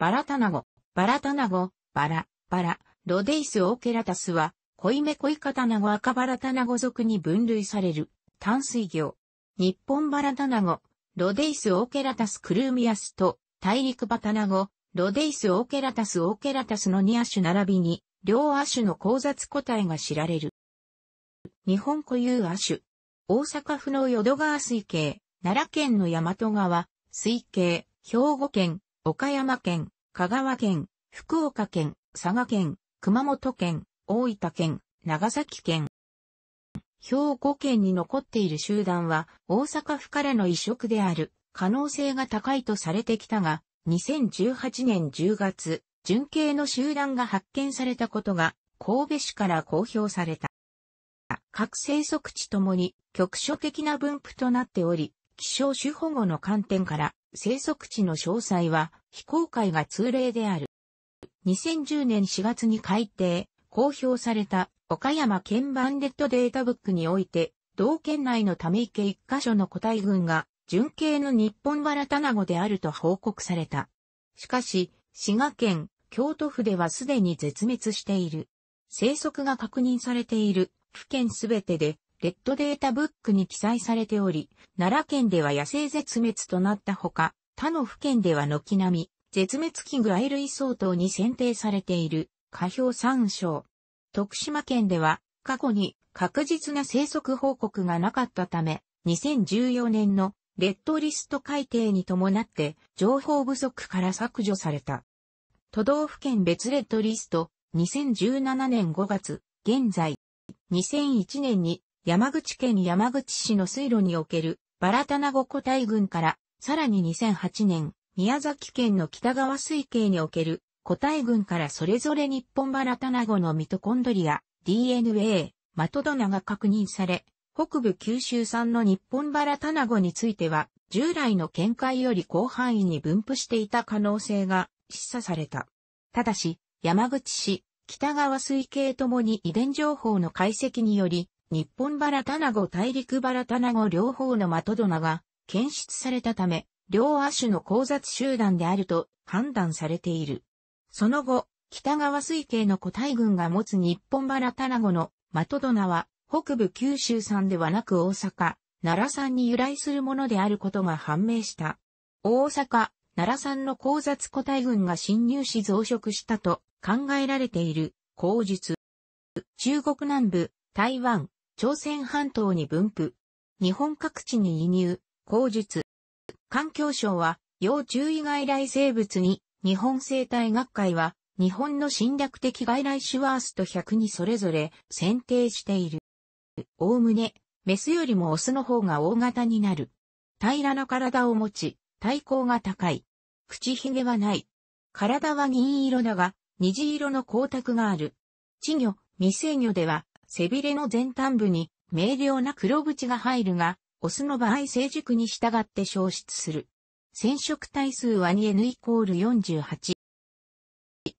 バラタナゴ、バラタナゴ、バラ、バラ、ロデイスオーケラタスは、コイメコイカタナゴ赤バラタナゴ属に分類される、淡水魚。日本バラタナゴ、ロデイスオーケラタスクルーミアスと、大陸バタナゴ、ロデイスオーケラタスオーケラタスの2亜種並びに、両亜種の交雑個体が知られる。日本固有亜種。大阪府の淀川水系、奈良県の大和川、水系、兵庫県、岡山県、香川県、福岡県、佐賀県、熊本県、大分県、長崎県。兵庫県に残っている集団は大阪府からの移植である可能性が高いとされてきたが、2018年10月、純系の集団が発見されたことが神戸市から公表された。各生息地ともに局所的な分布となっており、気象種保護の観点から生息地の詳細は非公開が通例である。2010年4月に改定、公表された岡山県版レットデータブックにおいて、同県内のため池一箇所の個体群が純系の日本原卵であると報告された。しかし、滋賀県、京都府ではすでに絶滅している。生息が確認されている府県すべてでレッドデータブックに記載されており、奈良県では野生絶滅となったほか、他の府県では軒並み、絶滅危惧愛類相当に選定されている、下表参照。徳島県では、過去に確実な生息報告がなかったため、2014年のレッドリスト改定に伴って情報不足から削除された。都道府県別レッドリスト2017年5月現在2001年に山口県山口市の水路におけるバラタナゴ個体群から、さらに2008年、宮崎県の北川水系における個体群からそれぞれ日本バラタナゴのミトコンドリア、DNA、マトドナが確認され、北部九州産の日本バラタナゴについては、従来の見解より広範囲に分布していた可能性が示唆された。ただし、山口市、北川水系ともに遺伝情報の解析により、日本バラタナゴ大陸バラタナゴ両方のマトドナが検出されたため、両亜種の交雑集団であると判断されている。その後、北川水系の個体群が持つ日本バラタナゴのマトドナは北部九州産ではなく大阪、奈良産に由来するものであることが判明した。大阪、奈良産の交雑個体群が侵入し増殖したと考えられている口述。中国南部、台湾、朝鮮半島に分布。日本各地に移入、口述。環境省は、要注意外来生物に、日本生態学会は、日本の侵略的外来種ワースト100にそれぞれ選定している。おおむね、メスよりもオスの方が大型になる。平らな体を持ち、体高が高い。口ひげはない。体は銀色だが、虹色の光沢がある。稚魚、未成魚では、背びれの前端部に明瞭な黒縁が入るが、オスの場合成熟に従って消失する。染色体数は 2N イコール48。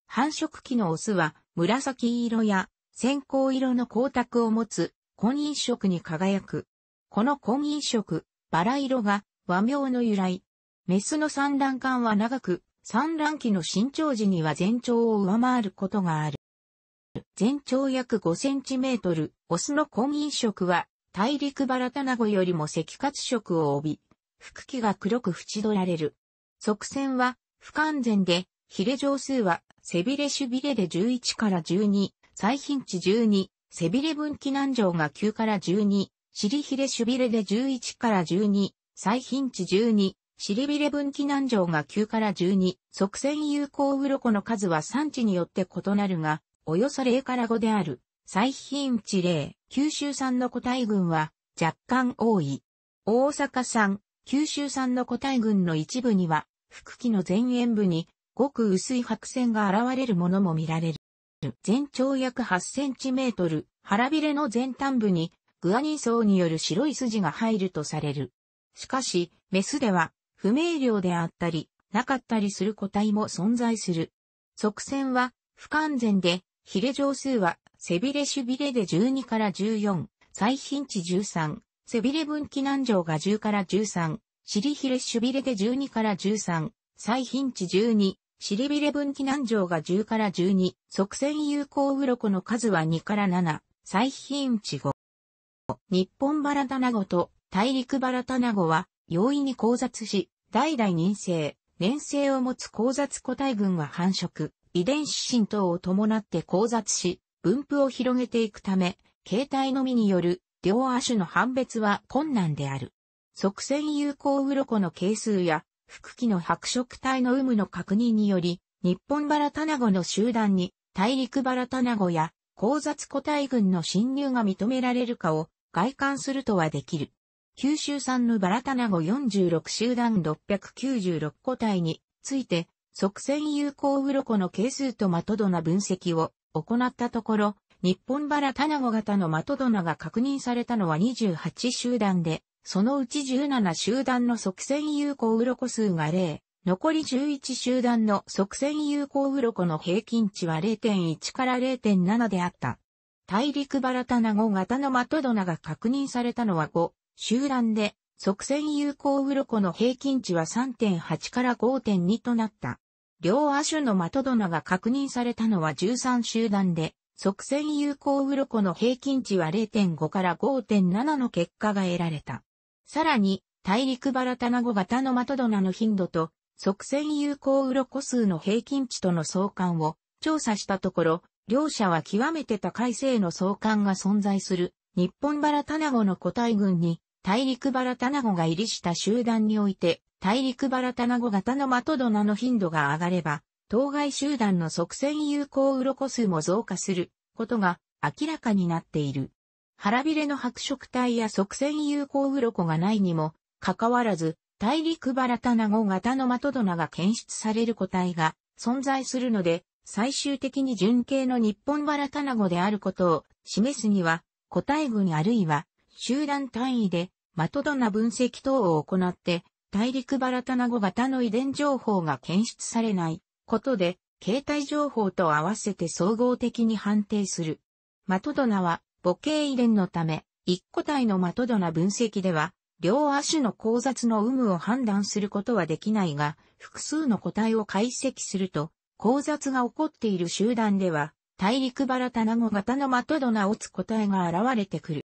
繁殖期のオスは紫色や線香色の光沢を持つ婚姻色に輝く。この婚姻色、バラ色が和名の由来。メスの産卵管は長く、産卵期の新長時には全長を上回ることがある。全長約5センチメートル、オスの婚姻色は、大陸バラタナゴよりも赤褐色を帯び、腹器が黒く縁取られる。側線は不完全で、ヒレ上数は背びれしびれで11から12、最頻値12、背びれ分岐難条が9から12、尻ひれしびれで11から12、最頻値12、尻びれ分岐難条が9から12、側線有効鱗の数は産地によって異なるが、およそ0から5である、最品値0、九州産の個体群は若干多い。大阪産、九州産の個体群の一部には、腹器の前縁部に、ごく薄い白線が現れるものも見られる。全長約8センチメートル、腹びれの前端部に、グアニン層による白い筋が入るとされる。しかし、メスでは、不明瞭であったり、なかったりする個体も存在する。側線は、不完全で、ヒレ上数は、背びれしびれで12から14、最頻値13、背びれ分岐難上が10から13、尻ひれしびれで12から13、最頻値12、尻びれ分岐難上が10から12、側線有効鱗の数は2から7、最頻値5。日本バラタナゴと大陸バラタナゴは容易に交雑し、代々妊娠、年生を持つ交雑個体群は繁殖、遺伝子浸透を伴って交雑し、分布を広げていくため、形態のみによる両亜種の判別は困難である。側線有効鱗の係数や、腹器の白色体の有無の確認により、日本バラタナゴの集団に、大陸バラタナゴや、交雑個体群の侵入が認められるかを外観するとはできる。九州産のバラタナゴ46集団696個体について、即戦有効鱗の係数とマトドナ分析を行ったところ、日本バラタナゴ型のマトドナが確認されたのは28集団で、そのうち17集団の即戦有効鱗数が0、残り11集団の即戦有効鱗の平均値は0.1から0.7であった。大陸バラタナゴ型のマトドナが確認されたのは5集団で、即戦有効鱗の平均値は3.8から5.2となった。両亜種の的殿が確認されたのは13集団で、即戦有効ウロコの平均値は0.5から5.7の結果が得られた。さらに、大陸バラタナゴ型の的殿の頻度と、即戦有効ウロコ数の平均値との相関を調査したところ、両者は極めて高い性の相関が存在する、日本バラタナゴの個体群に大陸バラタナゴが入りした集団において、大陸バラタナゴ型のマトドナの頻度が上がれば、当該集団の側線有効ウロコ数も増加することが明らかになっている。腹びれの白色体や側線有効ウロコがないにも、かかわらず、大陸バラタナゴ型のマトドナが検出される個体が存在するので、最終的に純系の日本バラタナゴであることを示すには、個体群あるいは集団単位で、マトドな分析等を行って、大陸バラタナゴ型の遺伝情報が検出されないことで、携帯情報と合わせて総合的に判定する。マトドナは母系遺伝のため、一個体のマトドナ分析では、両足の交雑の有無を判断することはできないが、複数の個体を解析すると、交雑が起こっている集団では、大陸バラタナゴ型のマトドナを打つ個体が現れてくる。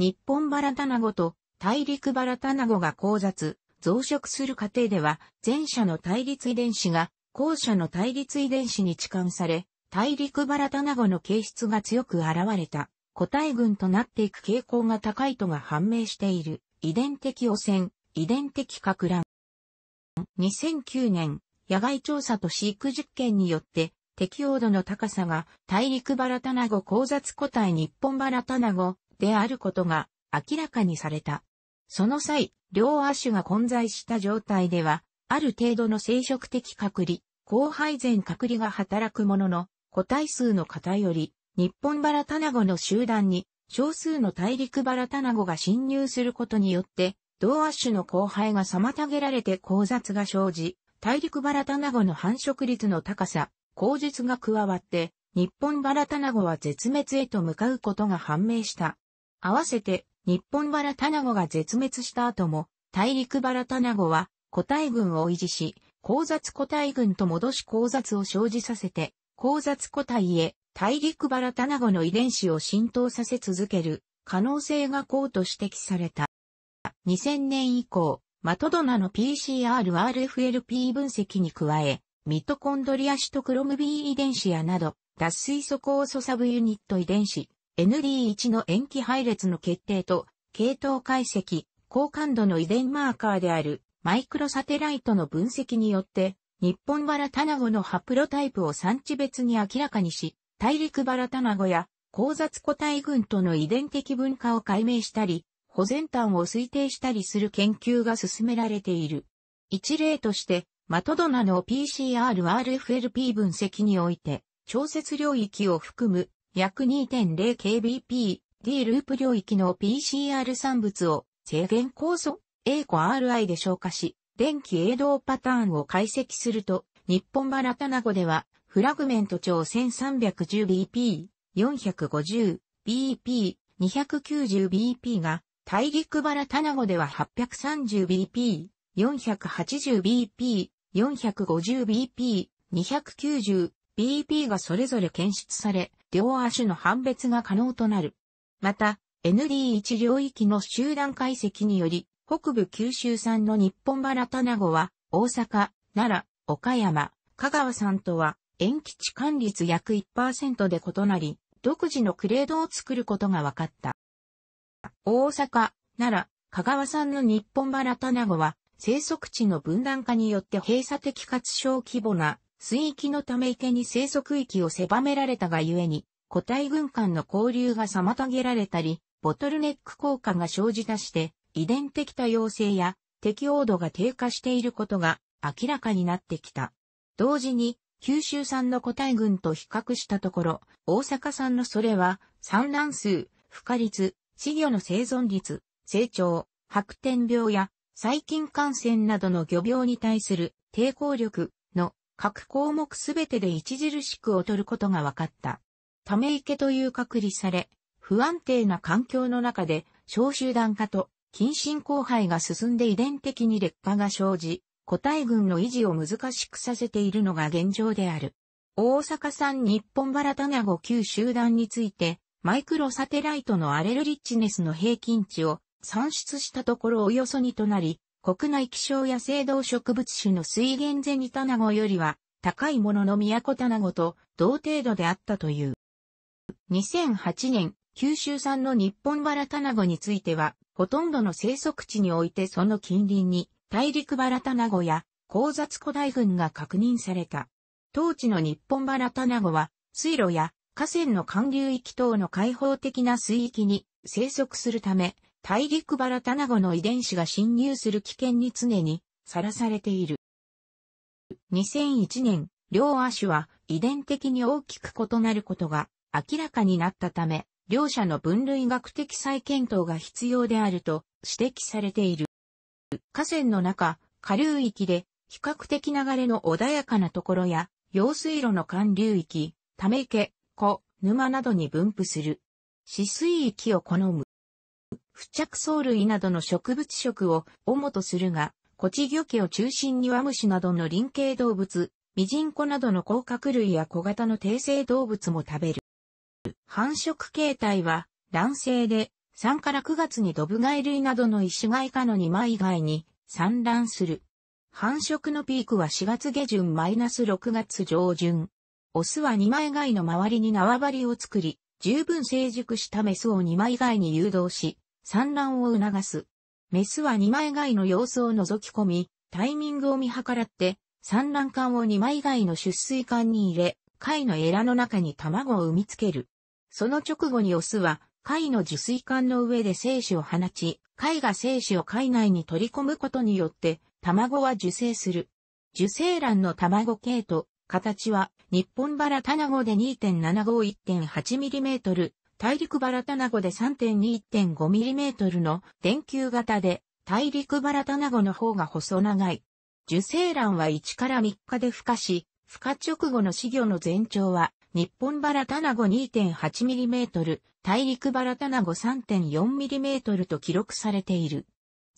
日本バラタナゴと大陸バラタナゴが交雑、増殖する過程では、前者の対立遺伝子が、後者の対立遺伝子に置換され、大陸バラタナゴの形質が強く現れた、個体群となっていく傾向が高いとが判明している、遺伝的汚染、遺伝的拡乱。2009年、野外調査と飼育実験によって、適応度の高さが大陸バラタナゴ交雑個体日本バラタナゴであることが明らかにされた。その際、両亜種が混在した状態では、ある程度の生殖的隔離、後配前隔離が働くものの、個体数の偏り、日本バラタナゴの集団に少数の大陸バラタナゴが侵入することによって、同亜種の交配が妨げられて交雑が生じ、大陸バラタナゴの繁殖率の高さ、口述が加わって、日本バラタナゴは絶滅へと向かうことが判明した。合わせて、日本バラタナゴが絶滅した後も、大陸バラタナゴは、個体群を維持し、交雑個体群と戻し交雑を生じさせて、交雑個体へ大陸バラタナゴの遺伝子を浸透させ続ける可能性が高と指摘された。2000年以降、マトドナの PCR-RFLP 分析に加え、ミトコンドリアシトクロム B 遺伝子やなど、脱水素酵素サブユニット遺伝子、ND1 の塩基配列の決定と、系統解析、高感度の遺伝マーカーであるマイクロサテライトの分析によって、日本バラタナゴのハプロタイプを産地別に明らかにし、大陸バラタナゴや交雑個体群との遺伝的分化を解明したり、保全端を推定したりする研究が進められている。一例として、マトドナの PCR-RFLP 分析において、調節領域を含む約 2.0kbp、D ループ領域の PCR 産物を制限酵素 A 個 RI で消化し、電気営動パターンを解析すると、日本バラタナゴでは、フラグメント長 1310bp、450bp、290bp が、大陸バラタナゴでは 830bp、480bp、450bp、290bp がそれぞれ検出され、両足の判別が可能となる。また、ND1 領域の集団解析により、北部九州産の日本バラタナゴは、大阪、奈良、岡山、香川産とは、塩基地換率約1%で異なり、独自のクレードを作ることが分かった。大阪、奈良、香川産の日本バラタナゴは、生息地の分断化によって閉鎖的かつ小規模な水域のため池に生息域を狭められたがゆえに、個体群間の交流が妨げられたり、ボトルネック効果が生じ出して、遺伝的多様性や適応度が低下していることが明らかになってきた。同時に、九州産の個体群と比較したところ、大阪産のそれは、産卵数、孵化率、稚魚の生存率、成長、白点病や細菌感染などの漁病に対する抵抗力、各項目すべてで著しく劣ることが分かった。ため池という隔離され、不安定な環境の中で、小集団化と近親交配が進んで遺伝的に劣化が生じ、個体群の維持を難しくさせているのが現状である。大阪産日本バラタゴ旧集団について、マイクロサテライトのアレルリッチネスの平均値を算出したところおよそ2となり、国内気象や生動植物種の水源ゼニタナゴよりは高いものの都タナゴと同程度であったという。2008年、九州産の日本バラタナゴについては、ほとんどの生息地においてその近隣に大陸バラタナゴや交雑古代群が確認された。当地の日本バラタナゴは水路や河川の寒流域等の開放的な水域に生息するため、大陸バラタナゴの遺伝子が侵入する危険に常にさらされている。2001年、両亜種は遺伝的に大きく異なることが明らかになったため、両者の分類学的再検討が必要であると指摘されている。河川の中、下流域で比較的流れの穏やかなところや、用水路の寒流域、ため池、湖、沼などに分布する。死水域を好む。付着藻類などの植物食を主とするが、コチ魚家を中心にワムシなどの輪形動物、ミジンコなどの甲殻類や小型の低生動物も食べる。繁殖形態は卵性で3から9月にドブ貝類などのイシガイ科の2枚以外に産卵する。繁殖のピークは4月下旬マイナス6月上旬。オスは2枚貝の周りに縄張りを作り、十分成熟したメスを2枚貝に誘導し、産卵を促す。メスは二枚貝の様子を覗き込み、タイミングを見計らって、産卵管を二枚貝の出水管に入れ、貝のエラの中に卵を産みつける。その直後にオスは、貝の受水管の上で精子を放ち、貝が精子を貝内に取り込むことによって、卵は受精する。受精卵の卵系と形は、日本バラタナゴで 2.751.8mm、大陸バラタナゴで 3.2.5mm の電球型で、大陸バラタナゴの方が細長い。受精卵は1から3日で孵化し、孵化直後の死魚の全長は、日本バラタナゴ 2.8mm、大陸バラタナゴ 3.4mm と記録されている。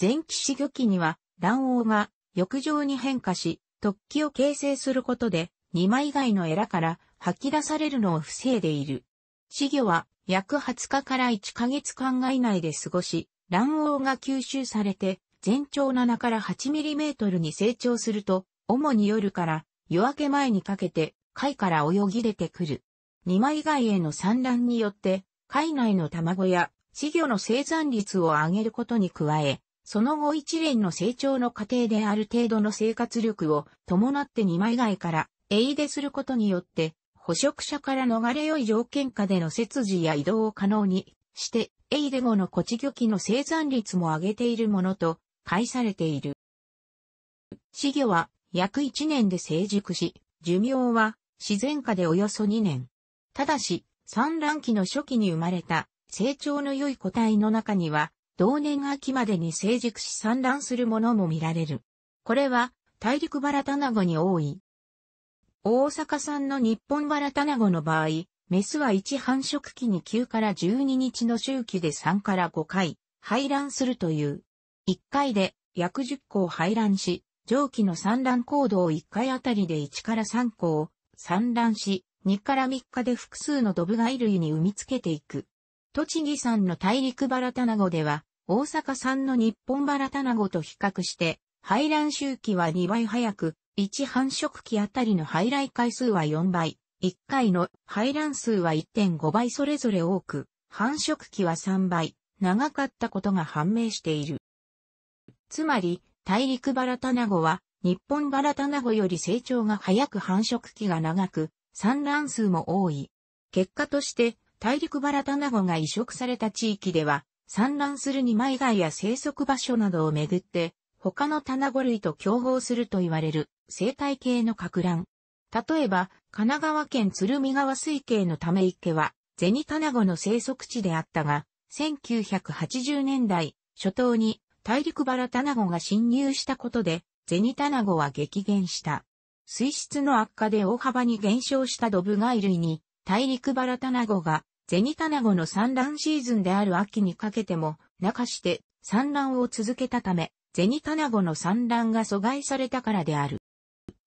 前期死魚期には、卵黄が浴場に変化し、突起を形成することで、2枚以外のエラから吐き出されるのを防いでいる。死魚は約20日から1ヶ月間が以内で過ごし、卵黄が吸収されて、全長7から 8mm に成長すると、主に夜から夜明け前にかけて、貝から泳ぎ出てくる。二枚貝への産卵によって、貝内の卵や稚魚の生産率を上げることに加え、その後一連の成長の過程である程度の生活力を伴って二枚貝からエイデすることによって、捕食者から逃れ良い条件下での設置や移動を可能にして、エイデゴのコチ魚期の生産率も上げているものと、解されている。稚魚は約1年で成熟し、寿命は自然下でおよそ2年。ただし、産卵期の初期に生まれた成長の良い個体の中には、同年秋までに成熟し産卵するものも見られる。これは、大陸バラタナゴに多い大阪産の日本バラタナゴの場合、メスは1繁殖期に9から12日の周期で3から5回、排卵するという。1回で約10個を排卵し、上記の産卵行動を1回あたりで1から3個を産卵し、2から3日で複数のドブ貝類に産み付けていく。栃木産の大陸バラタナゴでは、大阪産の日本バラタナゴと比較して、排卵周期は2倍早く、1繁殖期あたりの排卵回数は4倍、1回の排卵数は1.5倍それぞれ多く、繁殖期は3倍、長かったことが判明している。つまり、大陸バラタナゴは、日本バラタナゴより成長が早く繁殖期が長く、産卵数も多い。結果として、大陸バラタナゴが移植された地域では、産卵する二枚貝や生息場所などをめぐって、他のタナゴ類と競合すると言われる生態系の格乱。例えば、神奈川県鶴見川水系のため池は、ゼニタナゴの生息地であったが、1980年代初頭に大陸バラタナゴが侵入したことで、ゼニタナゴは激減した。水質の悪化で大幅に減少したドブ貝類に、大陸バラタナゴが、ゼニタナゴの産卵シーズンである秋にかけても、中して産卵を続けたため、ゼニタナゴの産卵が阻害されたからである。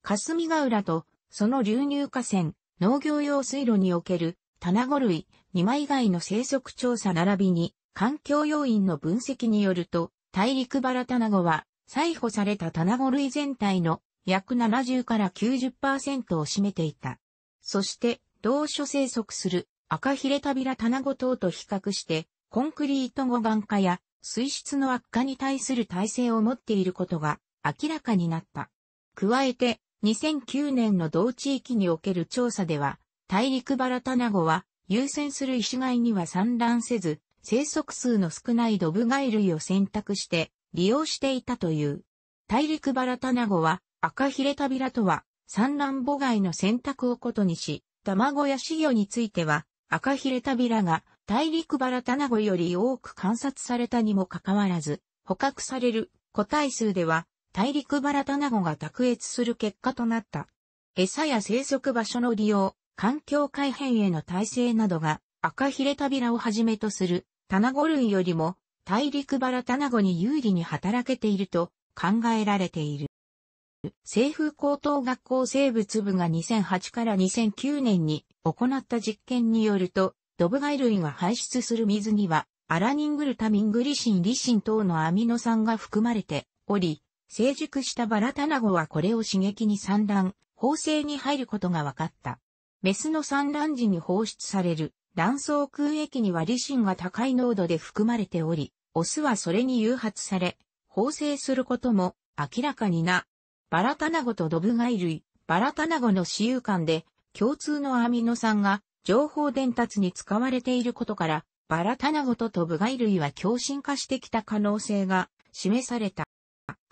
霞ヶ浦と、その流入河川、農業用水路における、棚子類、二枚貝の生息調査並びに、環境要因の分析によると、大陸バラ棚子は、採捕された棚子類全体の約70から90%を占めていた。そして、同所生息する赤ヒレタビラ棚子等と比較して、コンクリート護岸化や水質の悪化に対する耐性を持っていることが明らかになった。加えて、2009年の同地域における調査では、大陸バラタナゴは、優先する石貝には産卵せず、生息数の少ないドブ貝類を選択して利用していたという。大陸バラタナゴは赤ヒレタビラとは産卵母貝の選択をことにし、卵や飼魚については赤ヒレタビラが大陸バラタナゴより多く観察されたにもかかわらず、捕獲される個体数では大陸バラタナゴが卓越する結果となった。餌や生息場所の利用、環境改変への耐性などが赤ヒレタビラをはじめとするタナゴ類よりも大陸バラタナゴに有利に働けていると考えられている。西風高等学校生物部が2008から2009年に行った実験によると、ドブ貝類が排出する水には、アラニングルタミングリシンリシン等のアミノ酸が含まれており、成熟したバラタナゴはこれを刺激に産卵、放生に入ることが分かった。メスの産卵時に放出される卵巣空液にはリシンが高い濃度で含まれており、オスはそれに誘発され、放生することも明らかにな。バラタナゴとドブガイ類、バラタナゴの私有間で共通のアミノ酸が情報伝達に使われていることから、バラタナゴとドブガイ類は共振化してきた可能性が示された。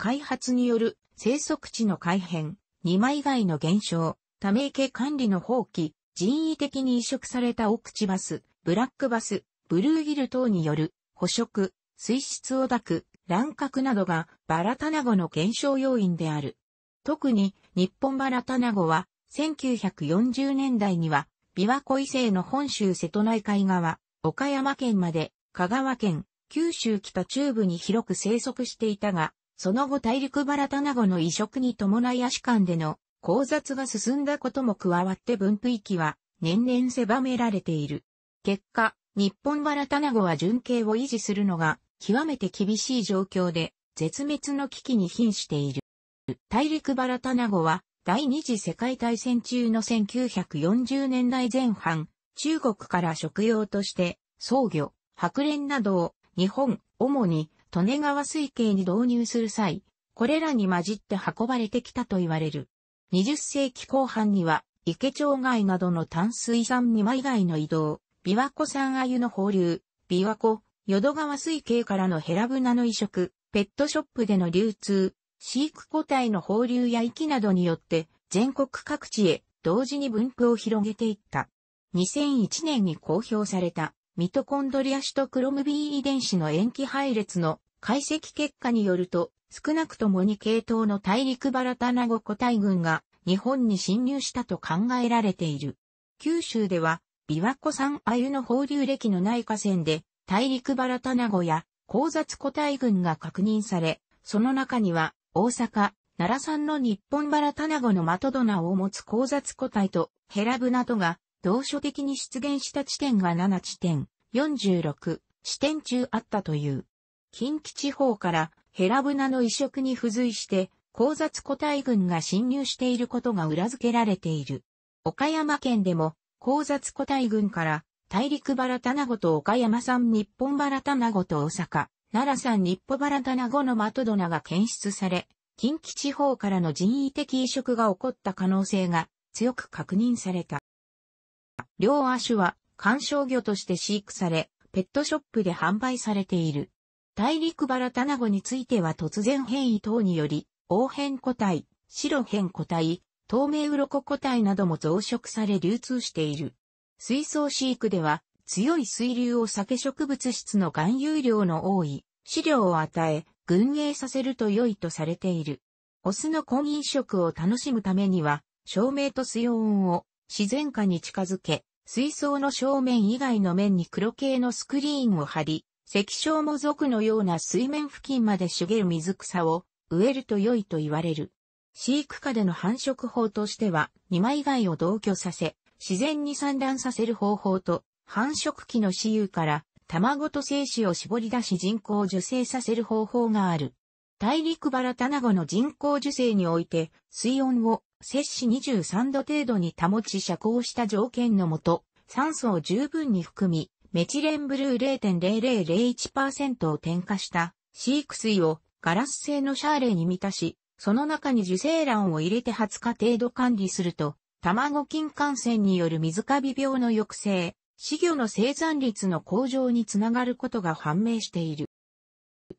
開発による生息地の改変、二枚以外の減少、ため池管理の放棄、人為的に移植された奥地バス、ブラックバス、ブルーギル等による捕食、水質汚濁、乱獲などがバラタナゴの減少要因である。特に日本バラタナゴは1940年代には琵琶湖以西の本州瀬戸内海側、岡山県まで香川県、九州北中部に広く生息していたが、その後大陸バラタナゴの移植に伴い足間での交雑が進んだことも加わって分布域は年々狭められている。結果、日本バラタナゴは純系を維持するのが極めて厳しい状況で絶滅の危機に瀕している。大陸バラタナゴは第二次世界大戦中の1940年代前半、中国から食用として、創魚、白蓮などを日本、主に利根川水系に導入する際、これらに混じって運ばれてきたと言われる。20世紀後半には、池町外などの淡水産沼以外の移動、琵琶湖産鮎の放流、琵琶湖、淀川水系からのヘラブナの移植、ペットショップでの流通、飼育個体の放流や域などによって、全国各地へ同時に分布を広げていった。2001年に公表されたミトコンドリア種とクロム B 遺伝子の塩基配列の解析結果によると、少なくとも2系統の大陸バラタナゴ個体群が日本に侵入したと考えられている。九州では、琵琶湖産鮎の放流歴のない河川で、大陸バラタナゴや交雑個体群が確認され、その中には、大阪、奈良産の日本バラタナゴのマトドナを持つ交雑個体と、ヘラブナトが同書的に出現した地点が7地点、46地点中あったという。近畿地方からヘラブナの移植に付随して、交雑個体群が侵入していることが裏付けられている。岡山県でも、交雑個体群から、大陸バラタナゴと岡山産日本バラタナゴと大阪、奈良産日本バラタナゴのマトドナが検出され、近畿地方からの人為的移植が起こった可能性が強く確認された。両足は観賞魚として飼育され、ペットショップで販売されている。大陸バラタナゴについては突然変異等により、黄変個体、白変個体、透明鱗個体なども増殖され流通している。水槽飼育では、強い水流を避け植物質の含有量の多い飼料を与え、群営させると良いとされている。オスの婚姻食を楽しむためには、照明と水温を自然下に近づけ、水槽の正面以外の面に黒系のスクリーンを貼り、石章も属のような水面付近まで茂る水草を植えると良いと言われる。飼育下での繁殖法としては、二枚貝を同居させ、自然に産卵させる方法と、繁殖期の雌雄から卵と精子を絞り出し人工受精させる方法がある。大陸バラ卵の人工受精において、水温を摂氏23度程度に保ち遮光した条件のもと、酸素を十分に含み、メチレンブルー0.0001%を添加した飼育水をガラス製のシャーレに満たし、その中に受精卵を入れて20日程度管理すると、卵菌感染による水カビ病の抑制、死魚の生産率の向上につながることが判明している。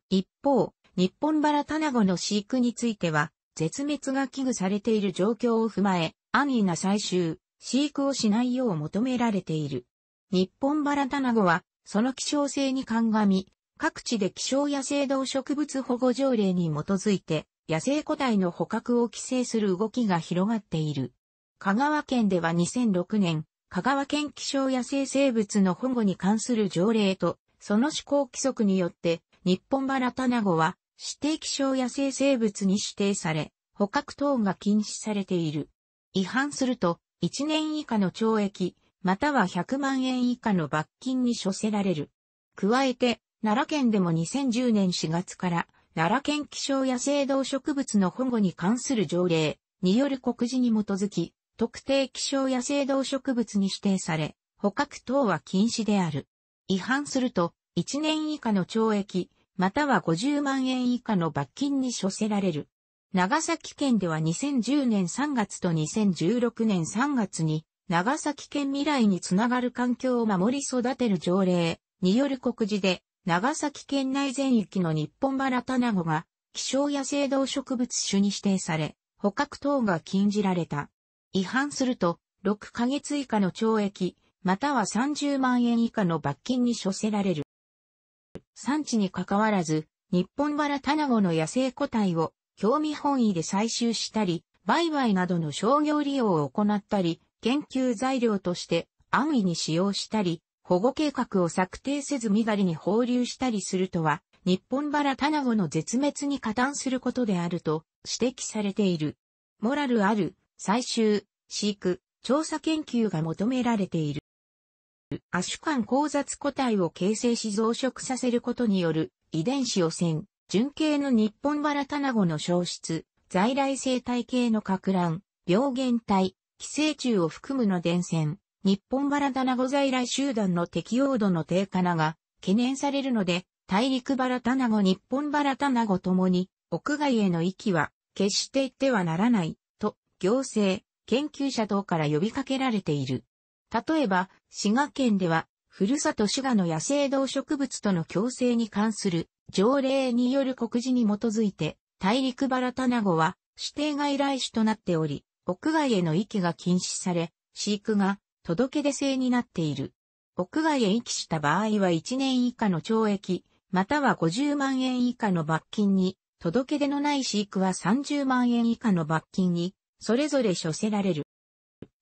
一方、日本バラ卵の飼育については、絶滅が危惧されている状況を踏まえ、安易な採集、飼育をしないよう求められている。日本バラタナゴは、その希少性に鑑み、各地で希少野生動植物保護条例に基づいて、野生個体の捕獲を規制する動きが広がっている。香川県では2006年、香川県希少野生生物の保護に関する条例と、その施行規則によって、日本バラタナゴは指定気象野生生物に指定され、捕獲等が禁止されている。違反すると、1年以下の懲役、または100万円以下の罰金に処せられる。加えて、奈良県でも2010年4月から、奈良県気象野生動植物の保護に関する条例による告示に基づき、特定気象野生動植物に指定され、捕獲等は禁止である。違反すると、1年以下の懲役、または50万円以下の罰金に処せられる。長崎県では2010年3月と2016年3月に、長崎県未来につながる環境を守り育てる条例による告示で、長崎県内全域の日本バラタナゴが希少野生動植物種に指定され、捕獲等が禁じられた。違反すると、6ヶ月以下の懲役、または30万円以下の罰金に処せられる。産地に関わらず、日本バラ卵の野生個体を興味本位で採集したり、売買などの商業利用を行ったり、研究材料として安易に使用したり、保護計画を策定せず身狩りに放流したりするとは、日本バラ卵の絶滅に加担することであると指摘されている。モラルある、採集、飼育、調査研究が求められている。亜種間交雑個体を形成し増殖させることによる遺伝子汚染、純系の日本バラゴの消失、在来生態系の拡乱、病原体、寄生虫を含むの伝染、日本バラゴ在来集団の適応度の低下なが懸念されるので、大陸バラゴ日本バラゴともに屋外への域は決して行ってはならないと行政、研究者等から呼びかけられている。例えば、滋賀県では、ふるさと滋賀の野生動植物との共生に関する条例による告示に基づいて、大陸バラタナゴは指定外来種となっており、屋外への遺棄が禁止され、飼育が届け出制になっている。屋外へ遺棄した場合は1年以下の懲役、または50万円以下の罰金に、届け出のない飼育は30万円以下の罰金に、それぞれ処せられる。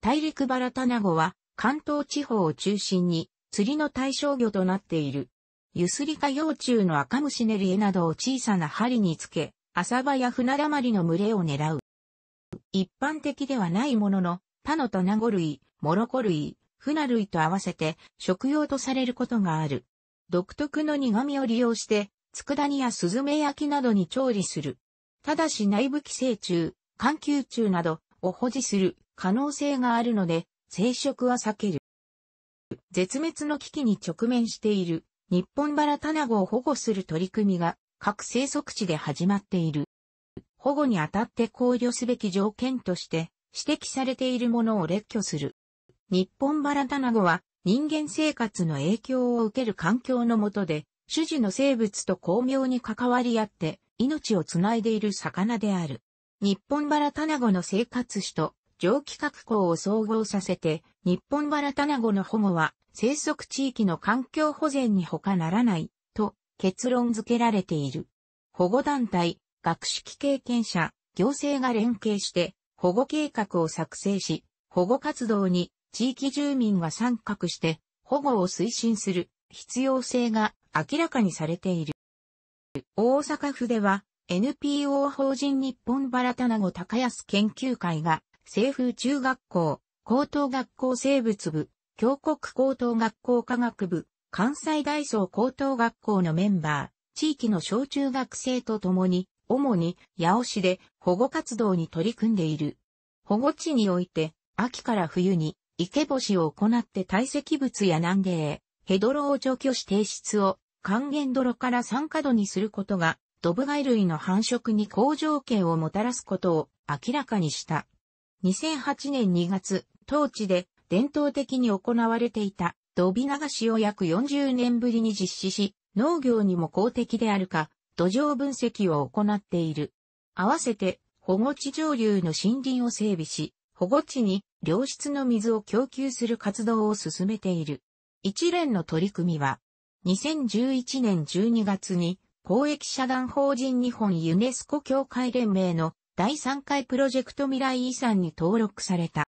大陸バラタナゴは、関東地方を中心に釣りの対象魚となっている。ゆすりか幼虫の赤虫ネリエなどを小さな針につけ、浅場や船だまりの群れを狙う。一般的ではないものの、他のトナゴ類、モロコ類、船類と合わせて食用とされることがある。独特の苦味を利用して、佃煮やスズメ焼きなどに調理する。ただし内部寄生虫、環球虫などを保持する可能性があるので、生殖は避ける。絶滅の危機に直面している日本バラタナゴを保護する取り組みが各生息地で始まっている。保護にあたって考慮すべき条件として指摘されているものを列挙する。日本バラタナゴは人間生活の影響を受ける環境の下で種子の生物と巧妙に関わり合って命をつないでいる魚である。日本バラタナゴの生活史と蒸気格好を総合させて、日本バラタナゴの保護は生息地域の環境保全に他ならない、と結論付けられている。保護団体、学識経験者、行政が連携して保護計画を作成し、保護活動に地域住民が参画して保護を推進する必要性が明らかにされている。大阪府では NPO 法人日本バラタナゴ高安研究会が政風中学校、高等学校生物部、峡谷高等学校科学部、関西大層高等学校のメンバー、地域の小中学生と共に、主に八尾市で保護活動に取り組んでいる。保護地において、秋から冬に池干しを行って堆積物や南泥、ヘドロを除去し提出を還元泥から酸化土にすることが、ドブ貝類の繁殖に好条件をもたらすことを明らかにした。2008年2月、当地で伝統的に行われていた土日流しを約40年ぶりに実施し、農業にも公的であるか、土壌分析を行っている。合わせて、保護地上流の森林を整備し、保護地に良質の水を供給する活動を進めている。一連の取り組みは、2011年12月に公益社団法人日本ユネスコ協会連盟の第3回プロジェクト未来遺産に登録された。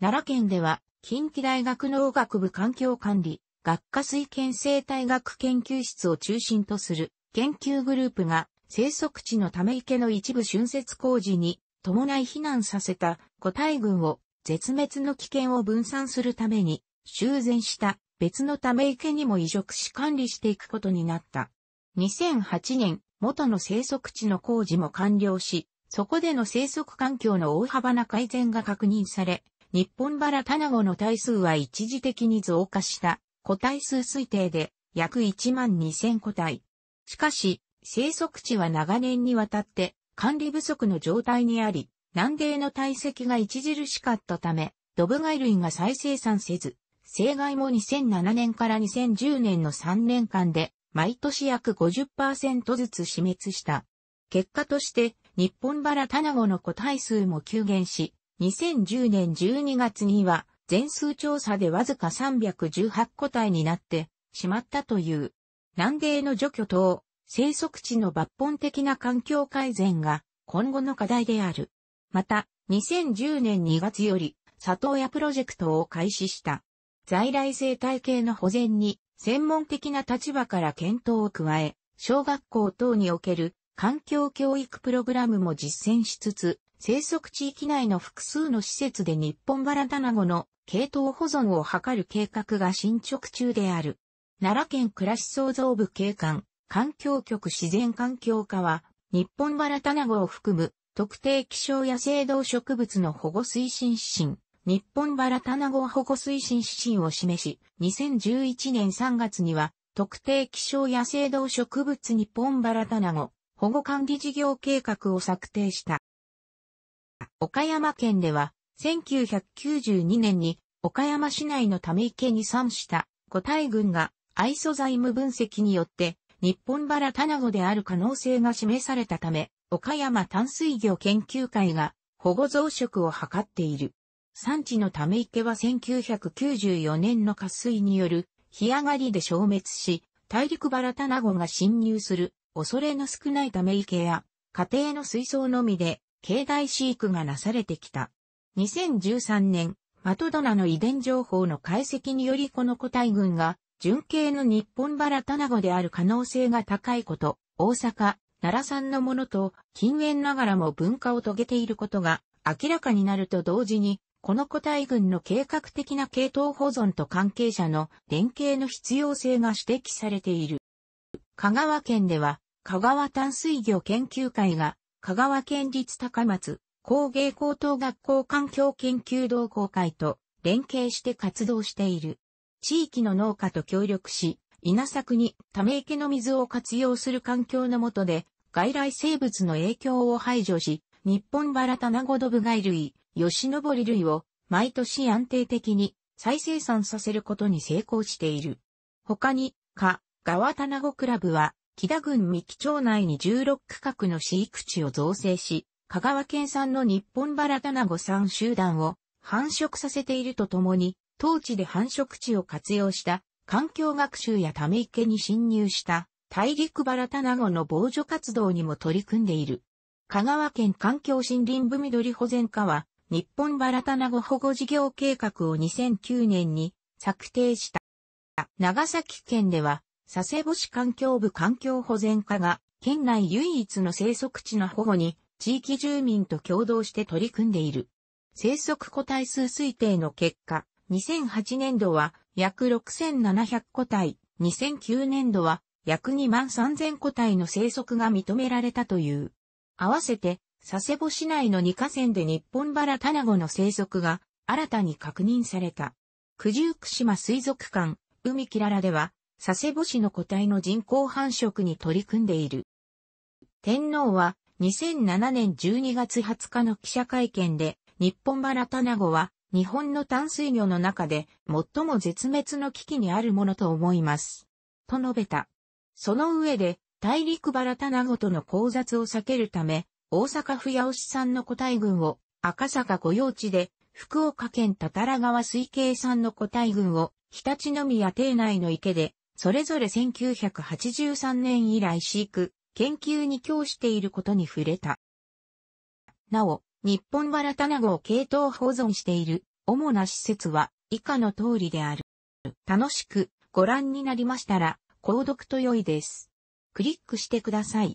奈良県では、近畿大学農学部環境管理、学科水研生態学研究室を中心とする研究グループが生息地のため池の一部浚渫工事に伴い避難させた個体群を絶滅の危険を分散するために修繕した別のため池にも移植し管理していくことになった。2008年、元の生息地の工事も完了し、そこでの生息環境の大幅な改善が確認され、日本バラタナゴの体数は一時的に増加した、個体数推定で約1万2000個体。しかし、生息地は長年にわたって管理不足の状態にあり、南米の体積が著しかったため、ドブ貝類が再生産せず、生害も2007年から2010年の3年間で、毎年約50%ずつ死滅した。結果として、日本バラ棚の個体数も急減し、2010年12月には、全数調査でわずか318個体になってしまったという、南米の除去等、生息地の抜本的な環境改善が今後の課題である。また、2010年2月より、里親プロジェクトを開始した。在来生態系の保全に、専門的な立場から検討を加え、小学校等における環境教育プログラムも実践しつつ、生息地域内の複数の施設で日本バラタナゴの系統保存を図る計画が進捗中である。奈良県暮らし創造部警官、環境局自然環境課は、日本バラタナゴを含む特定気象野生動植物の保護推進指針、日本バラタナゴ保護推進指針を示し、2011年3月には、特定気象野生動植物日本バラタナゴ保護管理事業計画を策定した。岡山県では、1992年に岡山市内のため池に産した五体群が愛素材無分析によって日本バラタナゴである可能性が示されたため、岡山淡水魚研究会が保護増殖を図っている。産地のため池は1994年の渇水による干上がりで消滅し、大陸バラタナゴが侵入する恐れの少ないため池や家庭の水槽のみで境内飼育がなされてきた。2013年、マトドナの遺伝情報の解析によりこの個体群が純系の日本バラタナゴである可能性が高いこと、大阪、奈良産のものと禁煙ながらも文化を遂げていることが明らかになると同時に、この個体群の計画的な系統保存と関係者の連携の必要性が指摘されている。香川県では香川淡水魚研究会が、香川県立高松工芸高等学校環境研究同好会と連携して活動している。地域の農家と協力し、稲作にため池の水を活用する環境の下で、外来生物の影響を排除し、日本バラタナゴドブイ類、ヨシノボリ類を毎年安定的に再生産させることに成功している。他に、香ガワタナゴクラブは、木田郡三木町内に16区画の飼育地を造成し、香川県産の日本バラタナゴ3集団を繁殖させているとともに、当地で繁殖地を活用した環境学習やため池に侵入した大陸バラタナゴの防除活動にも取り組んでいる。香川県環境森林部緑保全課は、日本バラタナゴ保護事業計画を2009年に策定した。長崎県では、佐世保市環境部環境保全課が、県内唯一の生息地の保護に、地域住民と共同して取り組んでいる。生息個体数推定の結果、2008年度は約6700個体、2009年度は約2万3000個体の生息が認められたという。合わせて、佐世保市内の2河川で日本バラタナゴの生息が新たに確認された。九十九島水族館、海キララでは、佐世保市の個体の人工繁殖に取り組んでいる。天皇は2007年12月20日の記者会見で、日本バラゴは日本の淡水魚の中で最も絶滅の危機にあるものと思います。と述べた。その上で、大陸バラゴとの交雑を避けるため、大阪府八尾市産の個体群を赤坂御用地で、福岡県多々良川水系産の個体群を、日立宮邸内の池でそれぞれ1983年以来飼育、研究に供していることに触れた。なお、日本バラゴを系統保存している主な施設は以下の通りである。楽しくご覧になりましたら、購読と良いです。クリックしてください。